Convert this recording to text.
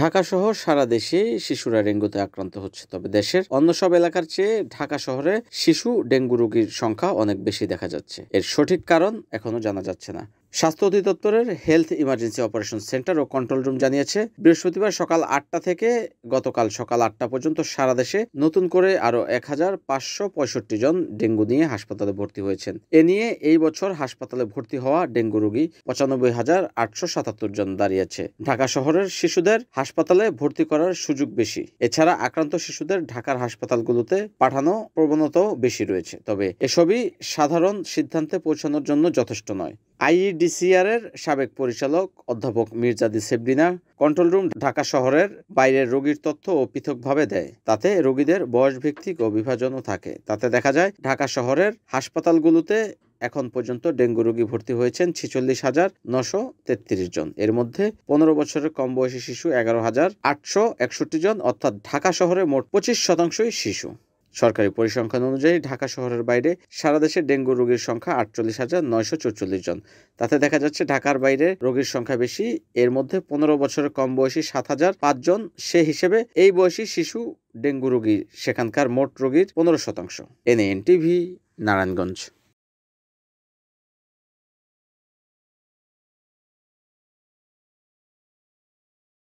ঢাকা শহর সারা দেশে শিশুরা ডেঙ্গুতে আক্রান্ত হচ্ছে তবে দেশের অন্য সব এলাকার চেয়ে ঢাকা শহরে শিশু ডেঙ্গু রোগীর সংখ্যা অনেক বেশি দেখা যাচ্ছে এর সঠিক কারণ এখনো জানা যাচ্ছে না স্বাস্থ্য অধিদপ্তরের হেলথ ইমার্জেন্সি অপারেশন সেন্টার ও কন্ট্রোল রুম জানিয়েছে বৃহস্পতিবার সকাল আটটা থেকে গতকাল সকাল আটটা পর্যন্ত সারা দেশে নতুন করে আরও এক হাজার পাঁচশো পঁয়ষট্টি জন ডেঙ্গু নিয়ে হাসপাতালে ভর্তি হয়েছেন এ নিয়ে এই বছর হাসপাতালে ভর্তি হওয়া ডেঙ্গু রোগী পঁচানব্বই হাজার আটশো সাতাত্তর জন দাঁড়িয়েছে ঢাকা শহরের শিশুদের হাসপাতালে ভর্তি করার সুযোগ বেশি এছাড়া আক্রান্ত শিশুদের ঢাকার হাসপাতালগুলোতে পাঠানো প্রবণতাও বেশি রয়েছে তবে এসবই সাধারণ সিদ্ধান্তে পৌঁছানোর জন্য যথেষ্ট নয় আইইডিসিআরের সাবেক পরিচালক অধ্যাপক মির্জাদি সেবরিনা কন্ট্রোল রুম ঢাকা শহরের বাইরের রোগীর তথ্য ও পৃথকভাবে দেয় তাতে রোগীদের বয়স ভিত্তিক ও বিভাজনও থাকে তাতে দেখা যায় ঢাকা শহরের হাসপাতালগুলোতে এখন পর্যন্ত ডেঙ্গু রোগী ভর্তি হয়েছেন ছিচল্লিশ হাজার নশো তেত্রিশ জন এর মধ্যে পনেরো বছরের কম বয়সী শিশু এগারো হাজার আটশো একষট্টি জন অর্থাৎ ঢাকা শহরে মোট পঁচিশ শতাংশই শিশু সরকারি পরিসংখ্যান অনুযায়ী ঢাকা শহরের বাইরে সারা দেশে ডেঙ্গু রোগীর সংখ্যা আটচল্লিশ হাজার নয়শো চৌচল্লিশ জন তাতে দেখা যাচ্ছে ঢাকার বাইরে রোগীর সংখ্যা বেশি এর মধ্যে পনেরো বছরের কম বয়সী সাত হাজার পাঁচজন সে হিসেবে এই বয়সী শিশু ডেঙ্গু রোগী সেখানকার মোট রোগীর পনেরো শতাংশ এনএন টিভি নারায়ণগঞ্জ